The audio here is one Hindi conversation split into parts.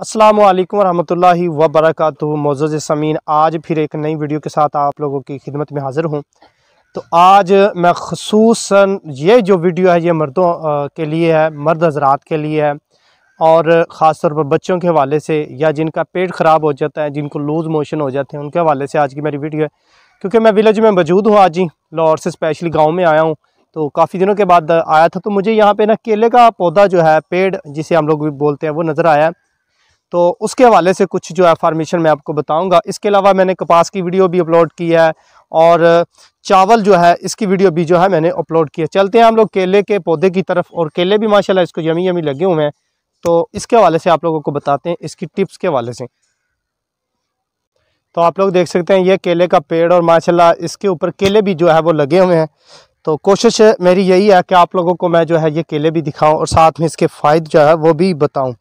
असलम वरहमल वबरक मोज़ समीन आज फिर एक नई वीडियो के साथ आप लोगों की खिदमत में हाज़िर हूँ तो आज मैं खसूस ये जो वीडियो है ये मर्दों के लिए है मर्द हजरात के लिए है और ख़ास तौर पर बच्चों के हवाले से या जिनका पेट ख़राब हो जाता है जिनको लूज़ मोशन हो जाते हैं उनके हवाले से आज की मेरी वीडियो है क्योंकि मैं विलेज में मौजूद हूँ आज ही लाहौर से स्पेशली गाँव में आया हूँ तो काफ़ी दिनों के बाद आया था तो मुझे यहाँ पर ना केले का पौधा जो है पेड़ जिसे हम लोग भी बोलते हैं वो नज़र आया है तो उसके हवाले से कुछ जो है फार्मेशन मैं आपको बताऊंगा इसके अलावा मैंने कपास की वीडियो भी अपलोड की है और चावल जो है इसकी वीडियो भी जो है मैंने अपलोड किया चलते हैं हम लोग केले के पौधे की तरफ और केले भी माशाल्लाह इसको यमी यमी लगे हुए हैं तो इसके हवाले से आप लोगों को बताते हैं इसकी टिप्स के हवाले से तो आप लोग देख सकते हैं ये केले का पेड़ और माशाल्लाह इसके ऊपर केले भी जो है वो लगे हुए हैं तो कोशिश मेरी यही है कि आप लोगों को मैं जो है ये केले भी दिखाऊं और साथ में इसके फ़ायदे जो है वो भी बताऊं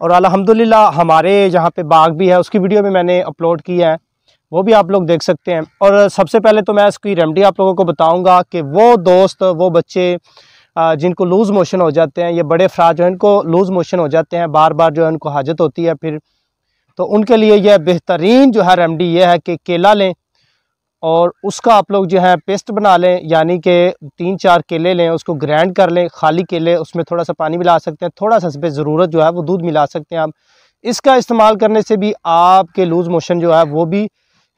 और अल्हम्दुलिल्लाह हमारे यहाँ पे बाग भी है उसकी वीडियो भी मैंने अपलोड की है वो भी आप लोग देख सकते हैं और सबसे पहले तो मैं इसकी रेमडी आप लोगों को बताऊँगा कि वो दोस्त वो बच्चे जिनको लूज़ मोशन हो जाते हैं ये बड़े अफराज जो है इनको लूज़ मोशन हो जाते हैं बार बार जो है उनको हाजत होती है फिर तो उनके लिए यह बेहतरीन जो है रेमडी ये है कि केला लें और उसका आप लोग जो है पेस्ट बना लें यानी कि तीन चार केले लें उसको ग्राइंड कर लें खाली केले उसमें थोड़ा सा पानी मिला सकते हैं थोड़ा सा इस पर ज़रूरत जो है वो दूध मिला सकते हैं आप इसका इस्तेमाल करने से भी आपके लूज़ मोशन जो है वो भी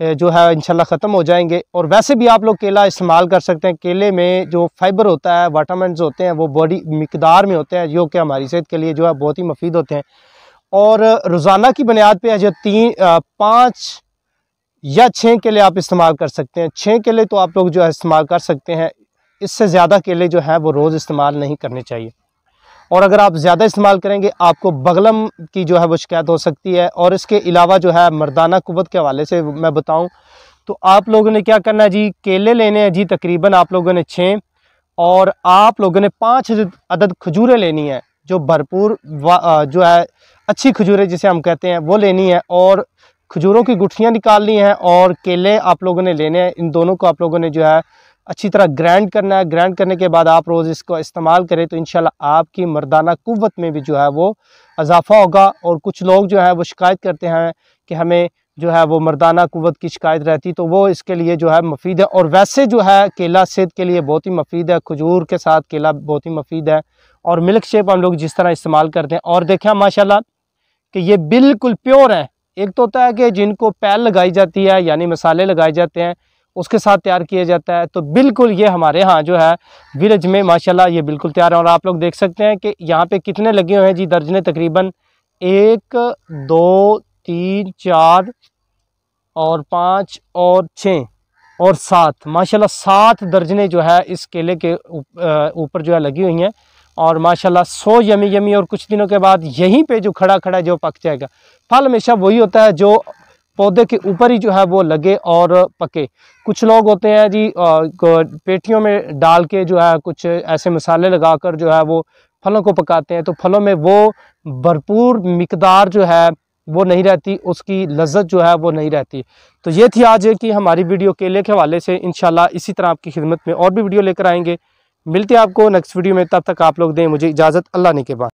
जो है इंशाल्लाह ख़त्म हो जाएंगे और वैसे भी आप लोग केला इस्तेमाल कर सकते हैं केले में जो फाइबर होता है वाटामिन होते हैं वो बड़ी मकदार में होते हैं जो कि हमारी सेहत के लिए जो है बहुत ही मुफीद होते हैं और रोज़ाना की बुनियाद पर जो तीन पाँच या छः केले आप इस्तेमाल कर सकते हैं छः केले तो आप लोग जो है इस्तेमाल कर सकते हैं इससे ज़्यादा केले जो हैं वो रोज़ इस्तेमाल नहीं करने चाहिए और अगर आप ज़्यादा इस्तेमाल करेंगे आपको बगलम की जो है वो शिकायत हो सकती है और इसके अलावा जो है मर्दाना कुत के हवाले से मैं बताऊँ तो आप लोगों ने क्या करना है जी केले लेने हैं जी तकरीबन आप लोगों ने छः और आप लोगों ने पाँच अदद खजूरें लेनी है जो भरपूर जो है अच्छी खजूरें जिसे हम कहते हैं वो लेनी है और खजूरों की गुठलियाँ निकालनी है हैं और केले आप लोगों ने लेने हैं इन दोनों को आप लोगों ने जो है अच्छी तरह ग्राइंड करना है ग्राइंड करने के बाद आप रोज़ इसको इस्तेमाल करें तो इन आपकी मर्दाना कुत में भी जो है वो इजाफा होगा और कुछ लोग जो है वो शिकायत करते हैं कि हमें जो है वो मर्दाना कुत की शिकायत रहती तो वो इसके लिए जो है मफीद है और वैसे जो है केला सेहत के लिए बहुत ही मफीद है खजूर के साथ केला बहुत ही मफीद है और मिल्क शेप हम लोग जिस तरह इस्तेमाल करते हैं और देखें माशाला कि ये बिल्कुल प्योर है एक तो होता है कि जिनको पैल लगाई जाती है यानी मसाले लगाए जाते हैं उसके साथ तैयार किया जाता है तो बिल्कुल ये हमारे यहाँ जो है विलेज में माशाल्लाह ये बिल्कुल तैयार है और आप लोग देख सकते हैं कि यहाँ पे कितने लगे हुए हैं जी दर्जने तकरीबन एक दो तीन चार और पाँच और छः और सात माशाल्लाह सात दर्जने जो है इस केले के ऊपर जो है लगी हुई हैं और माशाल्लाह सो यमी यमी और कुछ दिनों के बाद यहीं पे जो खड़ा खड़ा जो पक जाएगा फल हमेशा वही होता है जो पौधे के ऊपर ही जो है वो लगे और पके कुछ लोग होते हैं जी पेटियों में डाल के जो है कुछ ऐसे मसाले लगाकर जो है वो फलों को पकाते हैं तो फलों में वो भरपूर मकदार जो है वो नहीं रहती उसकी लज्जत जो है वो नहीं रहती तो ये थी आज की हमारी वीडियो केले के हवाले से इन इसी तरह आपकी खिदमत में और भी वीडियो लेकर आएंगे मिलते हैं आपको नेक्स्ट वीडियो में तब तक आप लोग दें मुझे इजाज़त अल्लाह ने के बाद